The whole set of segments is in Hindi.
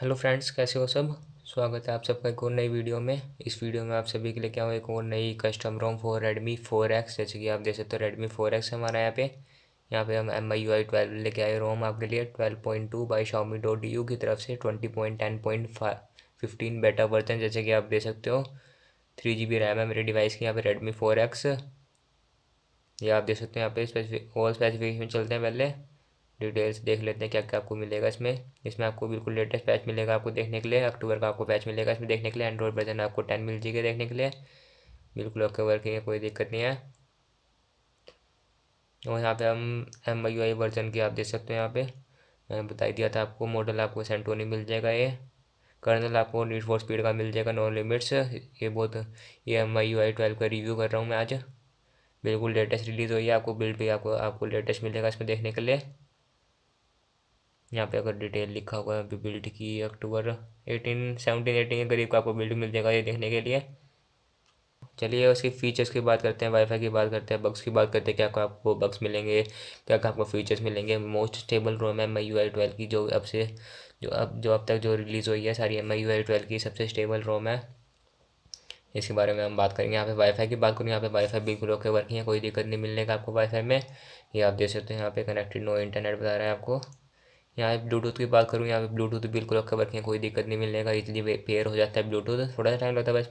हेलो फ्रेंड्स कैसे हो सब स्वागत है आप सबका एक और नई वीडियो में इस वीडियो में आप सभी के लिए क्या हो एक और नई custom ROM for Redmi four X जैसे कि आप देख सकते हो रेडमी फोर एक्स हमारा यहाँ पे यहाँ पे हम M I U I twelve लेके आए रोम आपके लिए twelve point two by Xiaomi dot U की तरफ से twenty point ten point fifteen beta version जैसे कि आप देख सकते हो थ्री जी बी रैम है मेरे डिवाइस की यहाँ पे रेडमी फोर एक्स ये आप देख सकते हो यहाँ पे स्पेसिफिक और स्पेसिफिकेशन चलते हैं पहले डिटेल्स देख लेते हैं क्या क्या आपको मिलेगा इसमें इसमें आपको बिल्कुल लेटेस्ट पैच मिलेगा आपको देखने के लिए अक्टूबर का आपको पैच मिलेगा इसमें देखने के लिए एंड्रॉइड वर्जन आपको टेन मिल जाएगा देखने के लिए बिल्कुल ओके वर्किंग है कोई दिक्कत नहीं है और यहाँ पे हम एम आई आई वर्जन की आप देख सकते हो यहाँ पे मैंने बताई दिया था आपको मॉडल आपको सेंटोनी मिल जाएगा ये कर्नल आपको नीट फॉर स्पीड का मिल जाएगा नो लिमिट्स ये बहुत ये M I U I twelve का रिव्यू कर रहा हूँ मैं आज बिल्कुल लेटेस्ट रिलीज़ हुई है आपको बिल्ड भी आपको आपको लेटेस्ट मिलेगा इसमें देखने के लिए यहाँ पे अगर डिटेल लिखा हुआ है बिल्ड की अक्टूबर एटीन सेवनटीन एटीन के करीब का आपको बिल्ड मिल जाएगा ये देखने के लिए चलिए उसकी फ़ीचर्स की बात करते हैं वाईफाई की बात करते हैं बग्स की बात करते हैं क्या क्या आपको बग्स मिलेंगे क्या क्या आपको फीचर्स मिलेंगे most stable ROM M I U I twelve की जो अब से जो अब जो अब तक जो रिलीज़ हुई है सारी M I U I twelve की सबसे स्टेबल रोम है इसके बारे में हम बात करेंगे यहाँ पे वाईफाई की बात करेंगे यहाँ पे वाईफाई बिल्कुल ओके वर्किंग है कोई दिक्कत नहीं मिलने का आपको वाईफाई में ये आप देख सकते हैं यहाँ पे कनेक्टेड नो इंटरनेट बता रहे हैं आपको यहाँ ब्लूटूथ की बात करूँ यहाँ पे ब्लूटूथ बिल्कुल कवर किया कोई दिक्कत नहीं मिलने का इजली पेयर हो जाता है ब्लूटूथ थोड़ा सा टाइम लगता है बस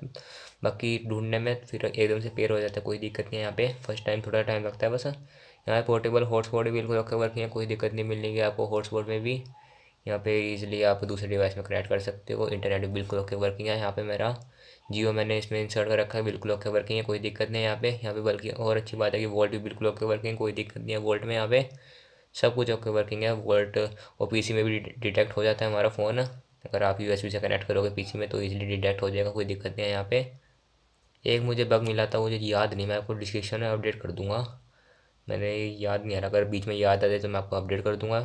बाकी ढूंढने में फिर एकदम से पेयर हो जाता है कोई दिक्कत नहीं है यहाँ पे फर्स्ट टाइम थोड़ा टाइम लगता है बस यहाँ पोर्टेबल हॉटस्पॉट बिल्कुल वर्किंग है कोई दिक्कत नहीं मिलेगी आपको हॉटस्पॉट में भी यहाँ पे इजिली आप दूसरे डिवाइस में कनेक्ट कर सकते हो इंटरनेट बिल्कुल ओके वर्किंग है यहाँ पे मेरा जियो मैंने इसमें इंसर्ट कर रखा है बिल्कुल ओके वर्किंग है कोई दिक्कत नहीं है यहाँ पे यहाँ पे बल्कि और अच्छी बात है कि वोल्ट भी बिल्कुल ओके वर्किंग कोई दिक्कत नहीं है वोल्ट में यहाँ पे सब कुछ ओके वर्किंग है वोल्ट और पीसी में भी डिटेक्ट हो जाता है हमारा फ़ोन अगर आप यूएसबी से कनेक्ट करोगे पीसी में तो ईजिली डिटेक्ट हो जाएगा कोई दिक्कत नहीं है यहाँ पे एक मुझे बग मिला था मुझे याद नहीं मैं आपको डिस्क्रिप्शन में अपडेट कर दूँगा मैंने याद नहीं आ रहा अगर बीच में याद आ जाए तो मैं आपको अपडेट कर दूँगा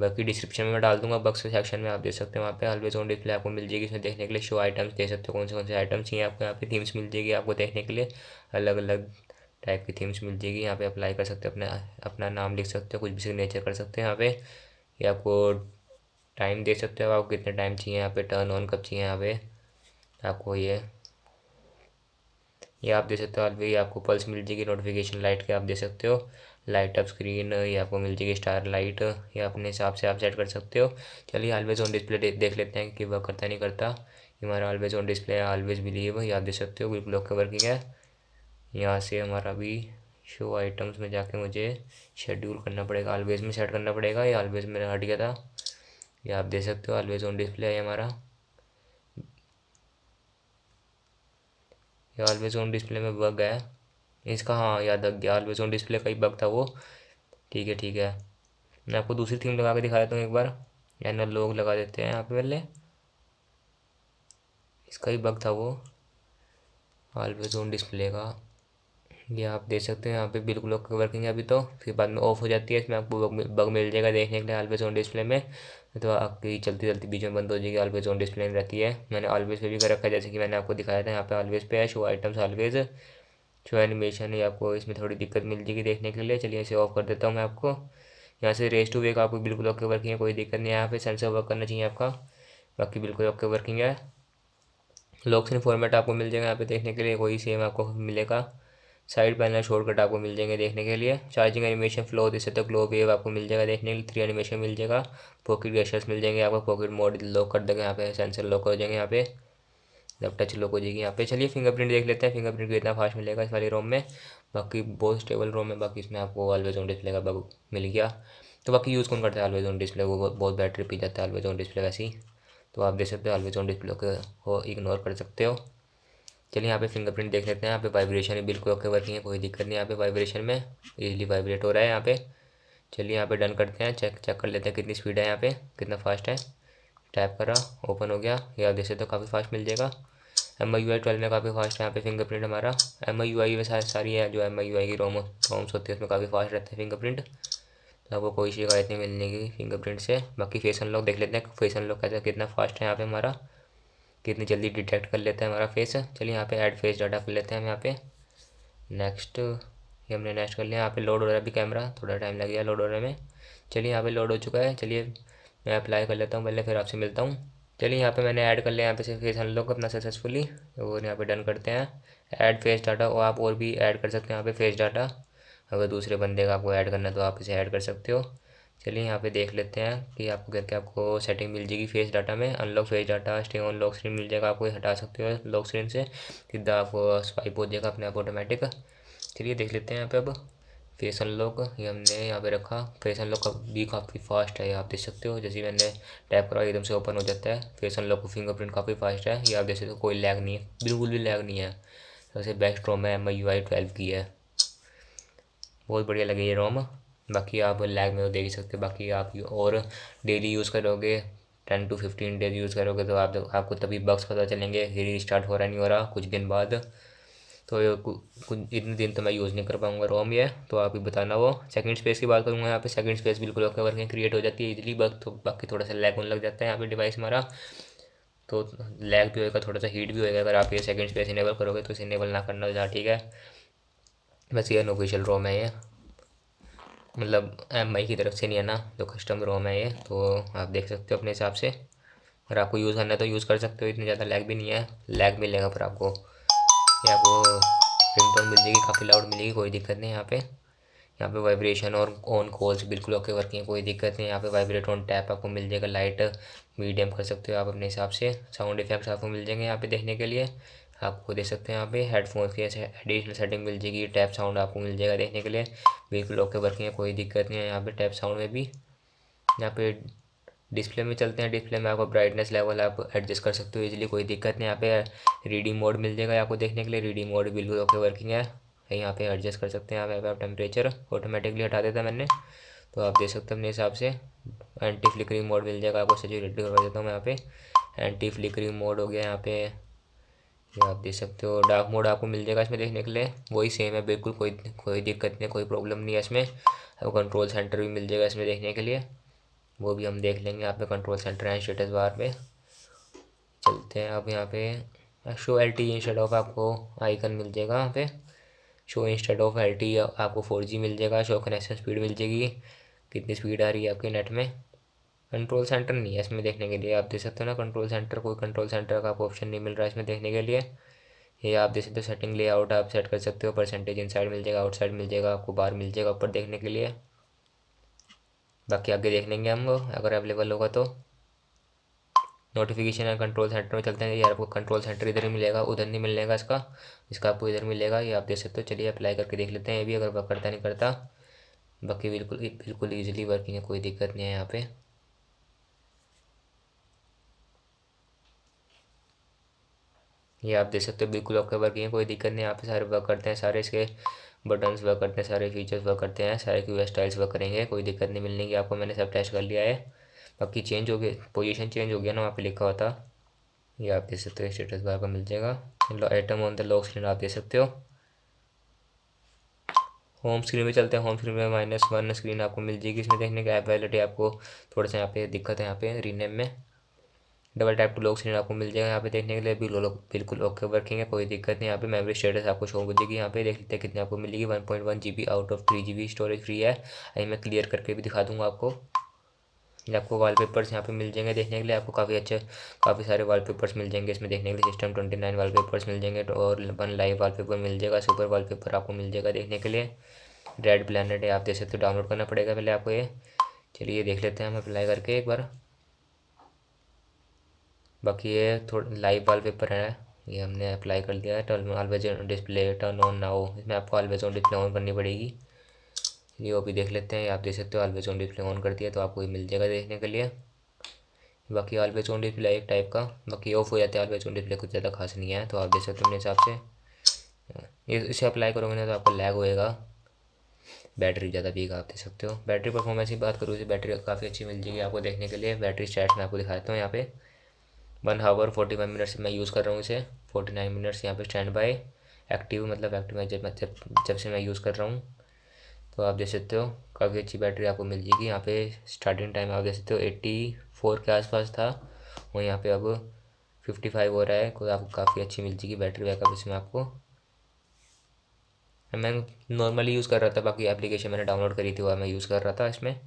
बाकी डिस्क्रिप्शन में मैं डाल दूँगा बक्स सेक्शन में आप देख सकते हैं वहाँ पे ऑलवेज ऑन डिस्प्ले आपको मिल जाएगी इसमें देखने के लिए शो आइटम्स देख सकते हो कौन से कौन से आइटम्स चाहिए आपको यहाँ पे थीम्स मिल जाएगी आपको देखने के लिए अलग अलग टाइप की थीम्स मिल जाएगी यहाँ पे अप्लाई कर सकते हो अपना अपना नाम लिख सकते हो कुछ भी सिग्नेचर कर सकते हो यहाँ पे ये आपको टाइम दे सकते हो आपको कितने टाइम चाहिए यहाँ पे टर्न ऑन कब चाहिए यहाँ पे आपको ये ये आप दे सकते हो भी आपको पल्स मिल जाएगी नोटिफिकेशन लाइट के आप दे सकते हो लाइट अप स्क्रीन ये आपको मिल जाएगी स्टार लाइट ये अपने हिसाब से आप सेट कर सकते हो चलिए ऑलवेज ऑन डिस्प्ले देख लेते हैं कि वर्क करता नहीं करता हमारा always on display always believe ये आप दे सकते हो बिल्कुल ओके वर्किंग है यहाँ से हमारा भी शो आइटम्स में जाके मुझे शेड्यूल करना पड़ेगा ऑलवेज़ में सेट करना पड़ेगा ये ऑलवेज़ मेरा हट गया था ये आप देख सकते हो ऑलवेज़ ऑन डिस्प्ले है हमारा ये ऑलवेज़ ऑन डिस्प्ले में बग है इसका हाँ याद रख गया ऑलवेज़ ऑन डिस्प्ले का ही बग था वो ठीक है ठीक है मैं आपको दूसरी थीम लगा के दिखा देता हूँ एक बार या ना लोग लगा देते हैं यहाँ पे पहले इसका ही बग था वो ऑलवेज ऑन डिस्प्ले का ये आप देख सकते हैं यहाँ पे बिल्कुल ओके वर्किंग है अभी तो फिर बाद में ऑफ हो जाती है इसमें आपको बग मिल जाएगा देखने के लिए ऑलवेज ऑन डिस्प्ले में तो आपकी चलती चलती बीच में बंद हो जाएगी ऑलवेज ऑन डिस्प्ले में रहती है मैंने ऑलवेज पे भी कर रखा है जैसे कि मैंने आपको दिखाया था यहाँ पे ऑलवेज पे है show items always show animation है आपको इसमें थोड़ी दिक्कत मिल जाएगी देखने के लिए चलिए इसे ऑफ कर देता हूँ मैं आपको यहाँ से रेस टू वेक आपको बिल्कुल ओके वर्किंग है कोई दिक्कत नहीं है यहाँ पे सेंसर वर्क करना चाहिए आपका बाकी बिल्कुल ओके वर्किंग है लॉक्स फॉर्मेट आपको मिल जाएगा यहाँ पे देखने के लिए कोई सेम आपको मिलेगा साइड पैनल शॉर्टकट आपको मिल जाएंगे देखने के लिए चार्जिंग एनिमेशन फ्लो दे सकते हो ग्लो वेव आपको मिल जाएगा देखने के लिए थ्री एनिमेशन मिल जाएगा पॉकेट गेशर्स मिल जाएंगे आपको पॉकेट मोड लॉक कर देंगे यहाँ पे सेंसर लॉक हो जाएंगे यहाँ पे जब टच लॉक हो जाएगी यहाँ पे चलिए फिंगरप्रिंट देख लेते हैं फिंगरप्रिंट इतना फास्ट मिलेगा इस वाली रोम में बाकी बहुत स्टेबल रोम है बाकी इसमें आपको ऑलवेज ऑन डिस्प्ले का मिल गया तो बाकी यूज़ कौन करता है ऑलवेज ऑन डिस्प्ले वो बहुत बैटरी पी जाता है ऑलवेज ऑन डिस्प्ले वैसी तो आप देख सकते हो ऑलवेज ऑन डिस्प्ले को इग्नोर कर सकते हो चलिए यहाँ पे फिंगरप्रिंट देख लेते हैं यहाँ पे वाइब्रेशन भी बिल्कुल ओके वर्किंग है कोई दिक्कत नहीं यहाँ पे वाइब्रेशन में इजीली वाइब्रेट हो रहा है यहाँ पे चलिए यहाँ पे डन करते हैं चेक चेक कर लेते हैं कितनी स्पीड है यहाँ पे कितना फास्ट है टाइप करा ओपन हो गया ये आप देख तो काफ़ी फास्ट मिल जाएगा M I U I twelve में काफ़ी फास्ट है यहाँ पे फिंगरप्रिंट हमारा एम आई यू आई में सारी सारी है जो एम आई यू आई की रोम रोम्स होती है उसमें काफ़ी फास्ट रहता है फिंगरप्रिंट तो आपको कोई शिकायत नहीं मिलने की फिंगरप्रिंट से बाकी फेस अनलॉक देख लेते हैं फेस अनलॉक कहते हैं कितना फास्ट है यहाँ पे हमारा कितनी जल्दी डिटेक्ट कर लेता है हमारा फेस चलिए यहाँ पे ऐड फेस डाटा कर लेते हैं हम यहाँ पे नेक्स्ट ये हमने नेक्स्ट कर लिया यहाँ पे लोड हो रहा है अभी कैमरा थोड़ा टाइम लग गया लोड होने में चलिए यहाँ पे लोड हो चुका है चलिए मैं अप्लाई कर लेता हूँ पहले फिर आपसे मिलता हूँ चलिए यहाँ पे मैंने ऐड कर लिया यहाँ पे फेस फेस लोग अपना सक्सेसफुली और तो यहाँ पे डन करते हैं ऐड फेस डाटा और आप और भी ऐड कर सकते हैं यहाँ पे फेस डाटा अगर दूसरे बंदे का आपको ऐड करना है तो आप इसे ऐड कर सकते हो चलिए यहाँ पे देख लेते हैं कि आपको करके आपको सेटिंग मिल जाएगी फेस डाटा में unlock face data stay on lock screen मिल जाएगा आपको हटा सकते हो लॉक स्क्रीन से सीधा आपको स्वाइप हो जाएगा अपने आप ऑटोमेटिक चलिए देख लेते हैं यहाँ पे अब फेस अनलॉक ये हमने यहाँ पे रखा फेस अनलॉक का भी काफ़ी फास्ट है आप देख सकते हो जैसे मैंने टैप करा एकदम से ओपन हो जाता है फेस अनलॉक का फिंगरप्रिंट काफ़ी फास्ट है ये आप देख सकते हो कोई लैग नहीं है बिल्कुल भी लैग नहीं है सबसे बेस्ट रोम है M I U I twelve की है बहुत बढ़िया लगी ये रोम बाकी आप लैग में तो देख ही सकते बाकी आप और डेली यूज़ करोगे ten to fifteen days use करोगे तो आप आपको तभी बक्स पता चलेंगे फिर स्टार्ट हो रहा नहीं हो रहा कुछ दिन बाद तो कुछ इतने दिन तो मैं यूज़ नहीं कर पाऊँगा रोम ये तो आप ही बताना वो सेकंड स्पेस की बात करूँगा यहाँ पे सेकंड स्पेस बिल्कुल ओके वर्किंग क्रिएट हो जाती है इजली बग तो बाकी थोड़ा सा लैग होने लग जाता है यहाँ पे डिवाइस हमारा तो लैग भी होएगा थोड़ा सा हीट भी होएगा अगर आप ये सेकंड स्पेस इनेबल करोगे तो इसे इनेबल ना करना तो ठीक है बस ये अनऑफिशियल रोम है ये मतलब एम आई की तरफ से नहीं है ना जो कस्टम रोम है ये तो आप देख सकते हो अपने हिसाब से और आपको यूज़ करना है तो यूज़ कर सकते हो इतनी ज़्यादा लैग भी नहीं है लैग मिलेगा पर आपको या आपको रिंगटोन मिल जाएगी काफ़ी लाउड मिलेगी कोई दिक्कत नहीं यहाँ पे यहाँ पे वाइब्रेशन और ऑन कॉल्स बिल्कुल ओके वर्किंग है कोई दिक्कत नहीं यहाँ पे वाइब्रेट ऑन टैप आपको मिल जाएगा लाइट मीडियम कर सकते हो आप अपने हिसाब से साउंड इफेक्ट्स आपको मिल जाएंगे यहाँ पे देखने के लिए आपको देख सकते हैं यहाँ पे हेडफोन्स की एडिशनल सेटिंग मिल जाएगी टैप साउंड आपको मिल जाएगा देखने के लिए बिल्कुल ओके वर्किंग है कोई दिक्कत नहीं है यहाँ पे टैप साउंड में भी यहाँ पे डिस्प्ले में चलते हैं डिस्प्ले में आपको ब्राइटनेस लेवल आप एडजस्ट कर सकते हो इजिली कोई दिक्कत नहीं यहाँ पे रीडिंग मोड मिल जाएगा आपको देखने के लिए रीडिंग मोड बिल्कुल ओके वर्किंग है तो यहाँ पे एडजस्ट कर सकते हैं यहाँ पे आप टेम्परेचर ऑटोमेटिकली हटा देता मैंने तो आप देख सकते हो अपने हिसाब से एंटी फ्लिकरिंग मोड मिल जाएगा आपको रेडी करवा देता हूँ यहाँ पे एंटी फ्लिकरिंग मोड हो गया यहाँ पे जो आप देख सकते हो डार्क मोड आपको मिल जाएगा इसमें देखने के लिए वही सेम है बिल्कुल कोई कोई दिक्कत नहीं कोई प्रॉब्लम नहीं है इसमें आपको कंट्रोल सेंटर भी मिल जाएगा इसमें देखने के लिए वो भी हम देख लेंगे यहाँ पे कंट्रोल सेंटर है स्टेटस बार पे चलते हैं अब यहाँ पे show L T instead of आपको आइकन मिल जाएगा यहाँ पे show instead of L T आपको फोर जी मिल जाएगा शो कनेक्शन स्पीड मिल जाएगी कितनी स्पीड आ रही है आपके नेट में कंट्रोल सेंटर नहीं है इसमें देखने के लिए आप देख सकते हो ना कंट्रोल सेंटर कोई कंट्रोल सेंटर का आपको ऑप्शन नहीं मिल रहा है इसमें देखने के लिए ये आप देख सकते हो सेटिंग लेआउट आप सेट कर सकते हो परसेंटेज इनसाइड मिल जाएगा आउटसाइड मिल जाएगा आपको बाहर मिल जाएगा ऊपर देखने के लिए बाकी आगे देख लेंगे हम अगर अवेलेबल होगा तो नोटिफिकेशन है कंट्रोल सेंटर में चलते हैं ये आपको कंट्रोल सेंटर इधर ही मिलेगा उधर नहीं मिलेगा इसका इसका आपको इधर मिलेगा ये आप देख सकते हो चलिए अप्लाई करके देख लेते हैं ये भी अगर वर्क करता नहीं करता बाकी बिल्कुल बिल्कुल ईजिली वर्किंग है कोई दिक्कत नहीं है यहाँ पे ये आप देख सकते हो बिल्कुल आपके वर्क है कोई दिक्कत नहीं यहाँ पे सारे वर्क करते हैं सारे इसके बटन्स वर्क करते हैं सारे फीचर्स वर्क करते हैं सारे क्यू स्टाइल्स वर्क करेंगे कोई दिक्कत नहीं मिलने की आपको मैंने सब टेस्ट कर लिया है बाकी चेंज हो गया पोजीशन चेंज हो गया ना वहाँ पे लिखा होता ये आप देख सकते हो स्टेटस बार का मिल जाएगा item on the lock screen आप देख सकते हो होम स्क्रीन में चलते हैं होम स्क्रीन में माइनस वन स्क्रीन आपको मिल जाएगी इसमें देखने का अवेलेबिलिटी आपको थोड़ा सा यहाँ पे दिक्कत है यहाँ पे रीनेम में double type to lock screen आपको मिल जाएगा यहाँ पे देखने के लिए बिल्कुल बिल्कुल ओके वर्किंग है कोई दिक्कत नहीं यहाँ पे मेमोरी स्टेटस आपको शो हो जाएगी यहाँ पे देख लेते हैं कितने आपको मिलेगी one point one G B out of three G B storage free है अभी मैं क्लियर करके भी दिखा दूँगा आपको ये आपको पेपर्स यहाँ पे मिल जाएंगे देखने के लिए आपको काफ़ी अच्छे काफ़ी सारे वाल पेपर्स मिल जाएंगे इसमें देखने के लिए system twenty nine wallpapers मिल जाएंगे और वन लाइव वाल पेपर मिल जाएगा सुपर वाल पेपर आपको मिल जाएगा देखने के लिए रेड प्लानट है आप देख सकते हो डाउनलोड करना पड़ेगा पहले आपको ये चलिए देख लेते हैं हम अप्लाई करके एक बार बाकी ये थोड़ा लाइव वाल पेपर है ये हमने अप्लाई कर दिया है turn always display turn on हो इसमें आपको ऑलवेज ऑन डिस्प्ले ऑन करनी पड़ेगी ये भी देख लेते हैं आप देख सकते हो ऑलवेज ऑन डिस्प्ले ऑन कर दिया तो आपको ये मिल जाएगा देखने के लिए बाकी ऑलवेज ऑन डिस्प्ले एक टाइप का बाकी ऑफ हो जाता है ऑलवेज ऑन डिस्प्ले कुछ ज़्यादा खास नहीं है तो आप देख सकते हो अपने हिसाब से इसे अप्लाई करोगे ना तो आपको लैग होएगा बैटरी ज़्यादा पीक आप देख सकते हो बैटरी परफॉर्मेंस की बात करूँ तो बैटरी काफ़ी अच्छी मिल जाएगी आपको देखने के लिए बैटरी स्टैट्स मैं आपको दिखाता हूँ यहाँ पे one hour forty one minutes मैं यूज़ कर रहा हूँ इसे फोर्टी नाइन मिनट्स यहाँ पे स्टैंड बाय एक्टिव मतलब एक्टिव है जब जब जब से मैं यूज़ कर रहा हूँ तो आप देख सकते हो काफ़ी अच्छी बैटरी आपको मिल जाएगी यहाँ पे स्टार्टिंग टाइम आप देख सकते हो एट्टी फोर के आसपास था और यहाँ पे अब फिफ्टी फाइव हो रहा है कोई आपको काफ़ी अच्छी मिल जाएगी बैटरी बैकअप इसमें आपको मैं नॉर्मली यूज़ कर रहा था बाकी एप्लीकेशन मैंने डाउनलोड करी थी वह मैं यूज़ कर रहा था इसमें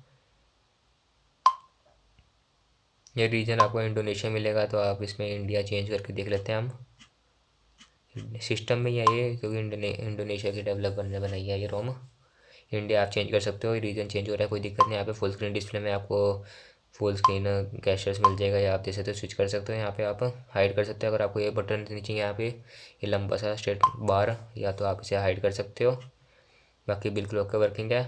ये रीजन आपको इंडोनेशिया मिलेगा तो आप इसमें इंडिया चेंज करके देख लेते हैं हम सिस्टम में ही आइए क्योंकि इंडोनेशिया के डेवलपर ने बनाई है ये रोम इंडिया आप चेंज कर सकते हो रीजन चेंज हो रहा है कोई दिक्कत नहीं यहाँ पे फुल स्क्रीन डिस्प्ले में आपको फुल स्क्रीन कैशर्स मिल जाएगा या आप जैसे तो स्विच कर सकते हो यहाँ पे आप हाइड कर सकते हो अगर आपको ये बटन नीचे यहाँ पे ये लंबा सा स्ट्रेट बार या तो आप इसे हाइड कर सकते हो बाकी बिल्कुल ओके वर्किंग है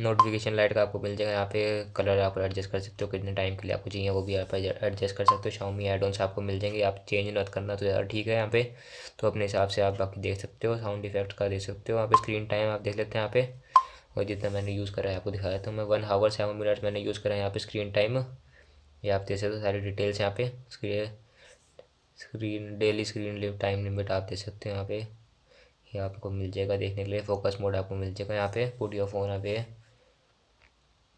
नोटिफिकेशन लाइट का आपको मिल जाएगा यहाँ पे कलर आप एडजस्ट कर सकते हो कितने टाइम के लिए आपको चाहिए वो भी आप एडजस्ट कर सकते हो शाओमी एडोन्स आपको मिल जाएंगे आप चेंज मत करना तो ज़्यादा ठीक है यहाँ पे तो अपने हिसाब से आप बाकी देख सकते हो साउंड इफेक्ट का देख सकते हो यहाँ पे स्क्रीन टाइम आप देख लेते हैं यहाँ पे और जितना मैंने यूज़ करा है आपको दिखाया तो मैं वन आवर सेवन मिनट मैंने यूज़ करा है यहाँ पे स्क्रीन टाइम ये आप देख सकते हो सारी डिटेल्स यहाँ पे screen screen daily screen time limit आप देख सकते हो यहाँ पे ये आपको मिल जाएगा देखने के लिए फोकस मोड आपको मिल जाएगा यहाँ पे पुट योर फोन यहाँ पे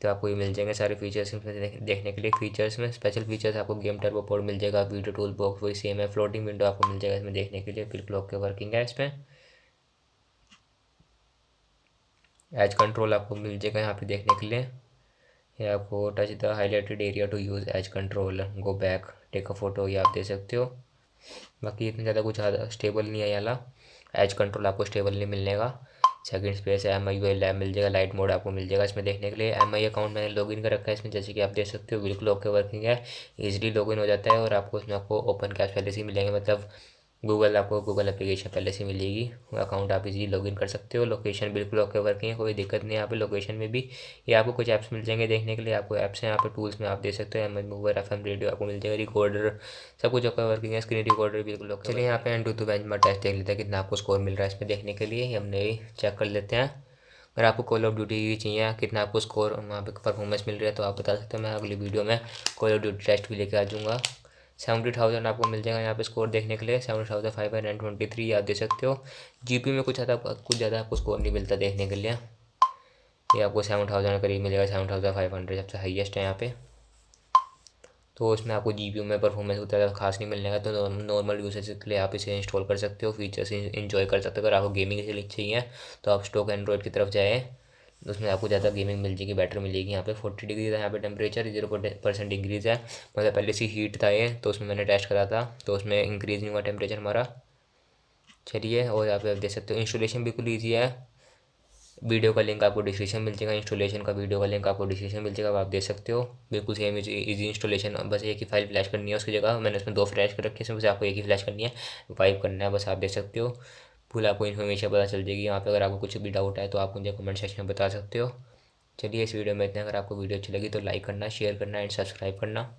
तो आपको ये मिल जाएंगे सारे फीचर्स इसमें देखने के लिए फीचर्स में स्पेशल फीचर्स आपको गेम टर्बो पोर्ट मिल जाएगा वीडियो टूल बॉक्स वही सेम है फ्लोटिंग विंडो आपको मिल जाएगा इसमें देखने के लिए क्लॉक के वर्किंग है इसमें एज कंट्रोल आपको मिल जाएगा यहाँ पे देखने के लिए ये आपको touch the highlighted area to use edge control go back take a photo ये आप दे सकते हो बाकी इतना ज़्यादा कुछ स्टेबल नहीं है यहाँ एज कंट्रोल आपको स्टेबल नहीं मिलेगा second space M I Y lab मिल जाएगा लाइट मोड आपको मिल जाएगा इसमें देखने के लिए एम आई अकाउंट मैंने लॉगिन कर रखा है इसमें जैसे कि आप देख सकते हो बिल्कुल ओके वर्किंग है ईजिली लॉगिन हो जाता है और आपको इसमें आपको ओपन कैश पहले से मिलेंगे मतलब गूगल आपको गूगल एप्लीकेशन पहले से मिलेगी अकाउंट आप इजी लॉगिन कर सकते हो लोकेशन बिल्कुल ओके वर्क है कोई दिक्कत नहीं यहाँ पे लोकेशन में भी ये आपको कुछ ऐप्स मिल जाएंगे देखने के लिए आपको ऐप्स हैं यहाँ पे टूल्स में आप दे सकते हो एम मूवर एफ एम रेडियो आपको मिल जाएगा रिकॉर्डर सब कुछ ओके वर्किंग है स्क्रीन रिकॉर्डर बिल्कुल ओके चलिए यहाँ पे AnTuTu bench test देख लेते हैं कितना आपको स्कोर मिल रहा है इसमें देखने के लिए हमने चेक कर लेते हैं अगर आपको कॉल ऑफ ड्यूटी चाहिए कितना आपको स्कोर वहाँ पर परफॉर्मेंस मिल रहा है तो आप बता सकते हो मैं अगली वीडियो में कॉल ऑफ ड्यूटी टेस्ट भी लेकर आ जाऊँगा सेवेंटी थाउजेंड आपको मिल जाएगा यहाँ पे स्कोर देखने के लिए seventy thousand five hundred twenty three आप दे सकते हो जीपी में कुछ ज़्यादा कुछ ज़्यादा आपको स्कोर नहीं मिलता देखने के लिए ये आपको सेवन थाउजेंड करीब मिलेगा सेवन थाउजेंड फाइव हंड्रेड सबसे हाईएस्ट है यहाँ पे तो इसमें आपको जी में परफॉर्मेंस उतना ज़्यादा खास नहीं मिलने का तो नॉर्मल यूसेज के लिए आप इसे इंस्टॉल कर सकते हो फीचर्स इंजॉय कर सकते हो अगर आपको गेमिंग के लिए चाहिए तो आप स्टॉक एंड्रॉयड की तरफ जाएँ तो उसमें आपको ज़्यादा गेमिंग मिल जाएगी बैटरी मिलेगी यहाँ पे फोर्टी डिग्री था यहाँ पे टेम्परेचर जीरो परसेंट इंक्रीज़ है मतलब पहले से हीट था ये तो उसमें मैंने टेस्ट करा था तो उसमें इंक्रीज़ नहीं हुआ टेम्परेचर हमारा चलिए और यहाँ पे आप देख सकते हो इंस्टॉलेशन बिल्कुल ईजी है वीडियो का लिंक आपको डिस्क्रिप्शन मिल जाएगा इंस्टॉलेशन का वीडियो का लिंक आपको डिस्क्रिप्शन मिल जाएगा आप देख सकते हो बिल्कुल सेम इजी इंस्टॉलेशन बस एक ही फाइल फ्लैश करनी है उसकी जगह मैंने उसमें दो फ्लैश कर रखी है उसमें बस आपको एक ही फ्लैश करनी है वाइप करना है बस आप देख सकते हो फुल आपको इन्फॉर्मेशन पता चल जाएगी यहाँ पे अगर आपको कुछ भी डाउट है तो आप मुझे कमेंट सेक्शन में बता सकते हो चलिए इस वीडियो में इतना अगर आपको वीडियो अच्छी लगी तो लाइक करना शेयर करना एंड सब्सक्राइब करना